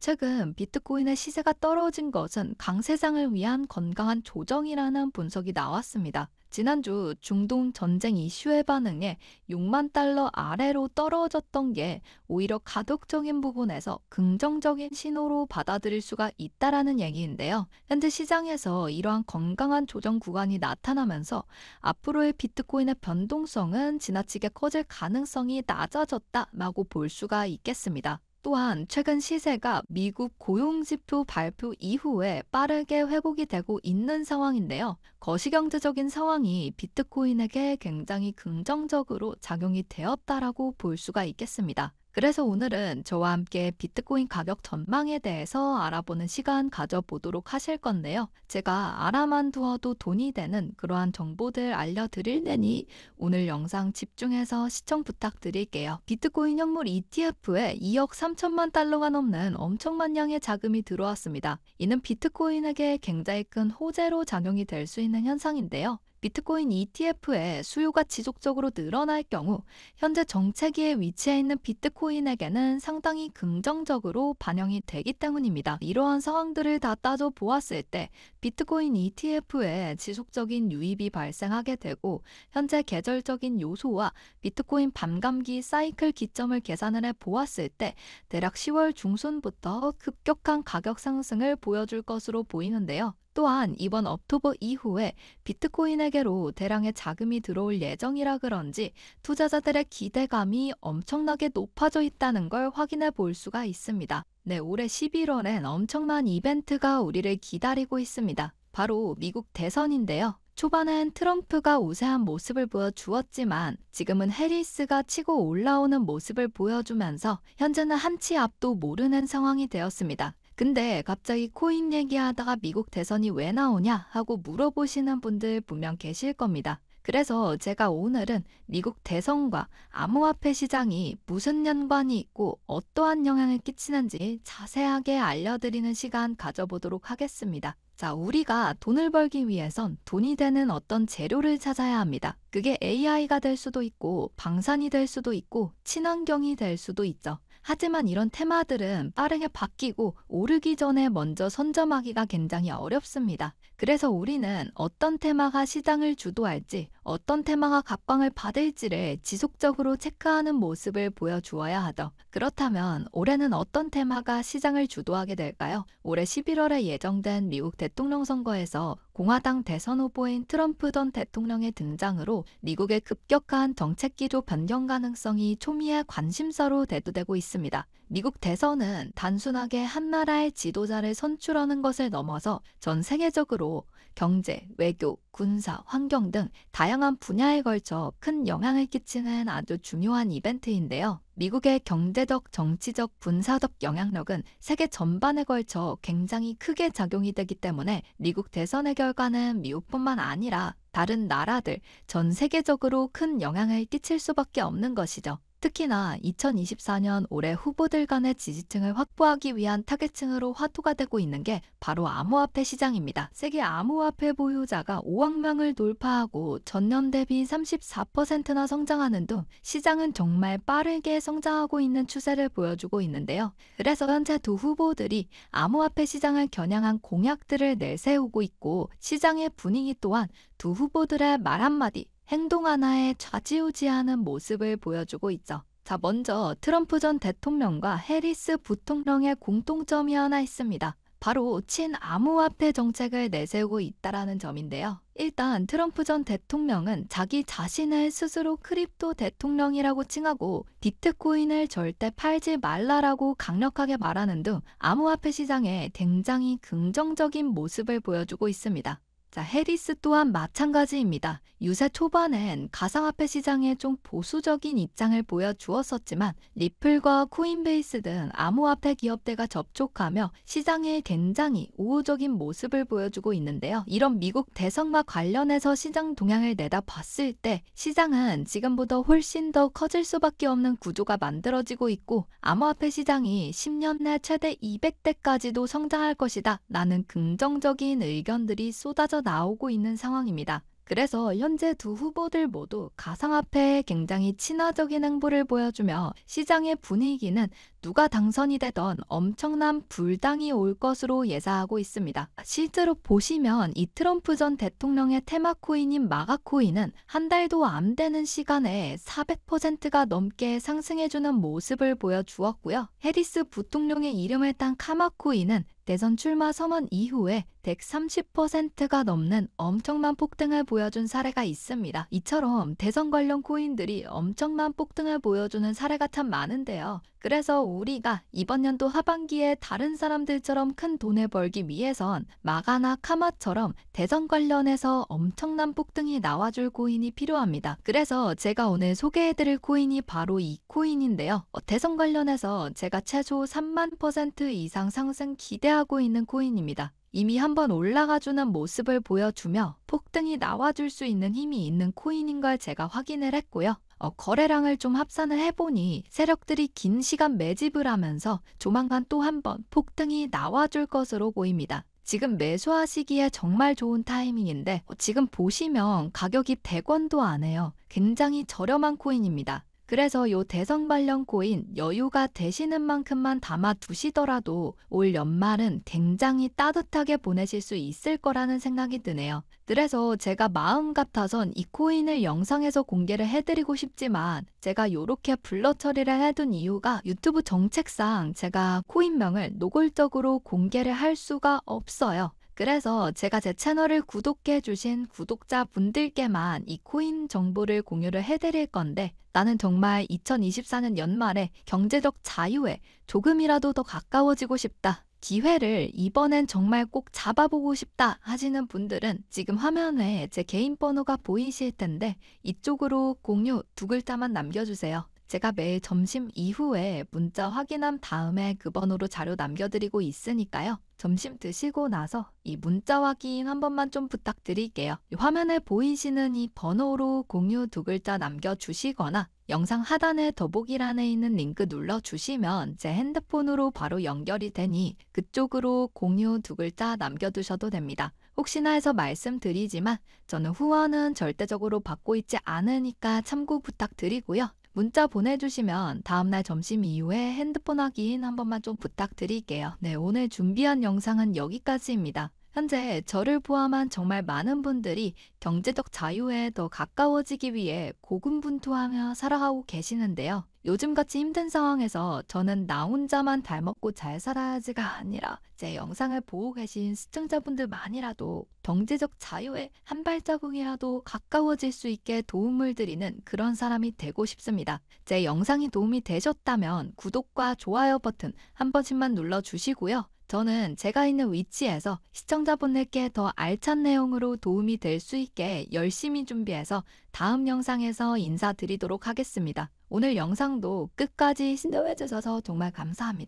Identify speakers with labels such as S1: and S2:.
S1: 최근 비트코인의 시세가 떨어진 것은 강세상을 위한 건강한 조정이라는 분석이 나왔습니다. 지난주 중동 전쟁 이슈의 반응에 6만 달러 아래로 떨어졌던 게 오히려 가독적인 부분에서 긍정적인 신호로 받아들일 수가 있다라는 얘기인데요. 현재 시장에서 이러한 건강한 조정 구간이 나타나면서 앞으로의 비트코인의 변동성은 지나치게 커질 가능성이 낮아졌다라고 볼 수가 있겠습니다. 또한 최근 시세가 미국 고용지표 발표 이후에 빠르게 회복이 되고 있는 상황인데요. 거시경제적인 상황이 비트코인에게 굉장히 긍정적으로 작용이 되었다라고 볼 수가 있겠습니다. 그래서 오늘은 저와 함께 비트코인 가격 전망에 대해서 알아보는 시간 가져보도록 하실 건데요. 제가 알아만 두어도 돈이 되는 그러한 정보들 알려드릴테니 오늘 영상 집중해서 시청 부탁드릴게요. 비트코인 현물 ETF에 2억 3천만 달러가 넘는 엄청난 양의 자금이 들어왔습니다. 이는 비트코인에게 굉장히 큰 호재로 작용이 될 수 있는 현상인데요. 비트코인 ETF의 수요가 지속적으로 늘어날 경우 현재 정체기에 위치해 있는 비트코인에게는 상당히 긍정적으로 반영이 되기 때문입니다. 이러한 상황들을 다 따져 보았을 때 비트코인 ETF에 지속적인 유입이 발생하게 되고 현재 계절적인 요소와 비트코인 반감기 사이클 기점을 계산을 해 보았을 때 대략 10월 중순부터 급격한 가격 상승을 보여줄 것으로 보이는데요. 또한 이번 업토버 이후에 비트코인에게로 대량의 자금이 들어올 예정이라 그런지 투자자들의 기대감이 엄청나게 높아져 있다는 걸 확인해 볼 수가 있습니다. 네, 올해 11월엔 엄청난 이벤트가 우리를 기다리고 있습니다. 바로 미국 대선인데요. 초반엔 트럼프가 우세한 모습을 보여주었지만 지금은 해리스가 치고 올라오는 모습을 보여주면서 현재는 한치 앞도 모르는 상황이 되었습니다. 근데 갑자기 코인 얘기하다가 미국 대선이 왜 나오냐 하고 물어보시는 분들 분명 계실 겁니다. 그래서 제가 오늘은 미국 대선과 암호화폐 시장이 무슨 연관이 있고 어떠한 영향을 끼치는지 자세하게 알려드리는 시간 가져보도록 하겠습니다. 자, 우리가 돈을 벌기 위해선 돈이 되는 어떤 재료를 찾아야 합니다. 그게 AI가 될 수도 있고, 방산이 될 수도 있고, 친환경이 될 수도 있죠. 하지만 이런 테마들은 빠르게 바뀌고 오르기 전에 먼저 선점하기가 굉장히 어렵습니다. 그래서 우리는 어떤 테마가 시장을 주도할지, 어떤 테마가 각광을 받을지를 지속적으로 체크하는 모습을 보여주어야 하죠. 그렇다면 올해는 어떤 테마가 시장을 주도하게 될까요? 올해 11월에 예정된 미국 대통령 선거에서 공화당 대선 후보인 트럼프 전 대통령의 등장으로 미국의 급격한 정책 기조 변경 가능성이 초미의 관심사로 대두되고 있습니다. 미국 대선은 단순하게 한 나라의 지도자를 선출하는 것을 넘어서 전 세계적으로 경제, 외교, 군사, 환경 등 다양한 분야에 걸쳐 큰 영향을 끼치는 아주 중요한 이벤트인데요. 미국의 경제적, 정치적, 군사적 영향력은 세계 전반에 걸쳐 굉장히 크게 작용이 되기 때문에 미국 대선의 결과는 미국뿐만 아니라 다른 나라들, 전 세계적으로 큰 영향을 끼칠 수밖에 없는 것이죠. 특히나 2024년 올해 후보들 간의 지지층을 확보하기 위한 타겟층으로 화두가 되고 있는 게 바로 암호화폐 시장입니다. 세계 암호화폐 보유자가 5억 명을 돌파하고 전년 대비 34%나 성장하는 등 시장은 정말 빠르게 성장하고 있는 추세를 보여주고 있는데요. 그래서 현재 두 후보들이 암호화폐 시장을 겨냥한 공약들을 내세우고 있고 시장의 분위기 또한 두 후보들의 말 한마디 행동 하나에 좌지우지하는 모습을 보여주고 있죠. 자, 먼저 트럼프 전 대통령과 해리스 부통령의 공통점이 하나 있습니다. 바로 친암호화폐 정책을 내세우고 있다는 점인데요. 일단 트럼프 전 대통령은 자기 자신을 스스로 크립토 대통령이라고 칭하고 비트코인을 절대 팔지 말라라고 강력하게 말하는 등 암호화폐 시장에 굉장히 긍정적인 모습을 보여주고 있습니다. 자, 해리스 또한 마찬가지입니다. 유세 초반엔 가상화폐 시장에 좀 보수적인 입장을 보여주었었지만 리플과 코인베이스 등 암호화폐 기업들과 접촉하며 시장에 굉장히 우호적인 모습을 보여주고 있는데요. 이런 미국 대성마 관련해서 시장 동향을 내다봤을 때 시장은 지금보다 훨씬 더 커질 수밖에 없는 구조가 만들어지고 있고 암호화폐 시장이 10년 내 최대 200대까지도 성장할 것이다 라는 긍정적인 의견들이 쏟아져 나오고 있는 상황입니다. 그래서 현재 두 후보들 모두 가상화폐에 굉장히 친화적인 행보를 보여주며 시장의 분위기는 누가 당선이 되던 엄청난 불당이 올 것으로 예상하고 있습니다. 실제로 보시면 이 트럼프 전 대통령의 테마 코인인 마가 코인은 한 달도 안 되는 시간에 400%가 넘게 상승해주는 모습을 보여주었고요. 해리스 부통령의 이름을 딴 카마 코인은 대선 출마 선언 이후에 130%가 넘는 엄청난 폭등을 보여준 사례가 있습니다. 이처럼 대선 관련 코인들이 엄청난 폭등을 보여주는 사례가 참 많은데요. 그래서 우리가 이번 연도 하반기에 다른 사람들처럼 큰 돈을 벌기 위해선 마가나 카마처럼 대선 관련해서 엄청난 폭등이 나와줄 코인이 필요합니다. 그래서 제가 오늘 소개해드릴 코인이 바로 이 코인인데요. 어, 대선 관련해서 제가 최소 3만 퍼센트 이상 상승 기대하 고 기대하고 있는 코인입니다. 이미 한번 올라가주는 모습을 보여주며 폭등이 나와줄 수 있는 힘이 있는 코인인 걸 제가 확인을 했고요. 어, 거래량을 좀 합산을 해보니 세력들이 긴 시간 매집을 하면서 조만간 또 한번 폭등이 나와줄 것으로 보입니다. 지금 매수하시기에 정말 좋은 타이밍인데 어, 지금 보시면 가격이 100원도 안 해요. 굉장히 저렴한 코인입니다. 그래서 요 대성 발령 코인 여유가 되시는 만큼만 담아 두시더라도 올 연말은 굉장히 따뜻하게 보내실 수 있을 거라는 생각이 드네요. 그래서 제가 마음 같아선 이 코인을 영상에서 공개를 해드리고 싶지만 제가 요렇게 블러 처리를 해둔 이유가 유튜브 정책상 제가 코인명을 노골적으로 공개를 할 수가 없어요. 그래서 제가 제 채널을 구독해 주신 구독자 분들께만 이 코인 정보를 공유를 해드릴 건데 나는 정말 2024년 연말에 경제적 자유에 조금이라도 더 가까워지고 싶다. 기회를 이번엔 정말 꼭 잡아보고 싶다 하시는 분들은 지금 화면에 제 개인 번호가 보이실 텐데 이쪽으로 공유 두 글자만 남겨주세요. 제가 매일 점심 이후에 문자 확인한 다음에 그 번호로 자료 남겨드리고 있으니까요. 점심 드시고 나서 이 문자 확인 한 번만 좀 부탁드릴게요. 화면에 보이시는 이 번호로 공유 두 글자 남겨주시거나 영상 하단에 더보기란에 있는 링크 눌러주시면 제 핸드폰으로 바로 연결이 되니 그쪽으로 공유 두 글자 남겨두셔도 됩니다. 혹시나 해서 말씀드리지만 저는 후원은 절대적으로 받고 있지 않으니까 참고 부탁드리고요. 문자 보내주시면 다음날 점심 이후에 핸드폰 확인 한 번만 좀 부탁드릴게요. 네, 오늘 준비한 영상은 여기까지입니다. 현재 저를 포함한 정말 많은 분들이 경제적 자유에 더 가까워지기 위해 고군분투하며 살아가고 계시는데요. 요즘같이 힘든 상황에서 저는 나 혼자만 잘 먹고 잘 살아야지가 아니라 제 영상을 보고 계신 시청자분들만이라도 경제적 자유에 한 발자국이라도 가까워질 수 있게 도움을 드리는 그런 사람이 되고 싶습니다. 제 영상이 도움이 되셨다면 구독과 좋아요 버튼 한 번씩만 눌러주시고요. 저는 제가 있는 위치에서 시청자분들께 더 알찬 내용으로 도움이 될 수 있게 열심히 준비해서 다음 영상에서 인사드리도록 하겠습니다. 오늘 영상도 끝까지 신뢰해주셔서 정말 감사합니다.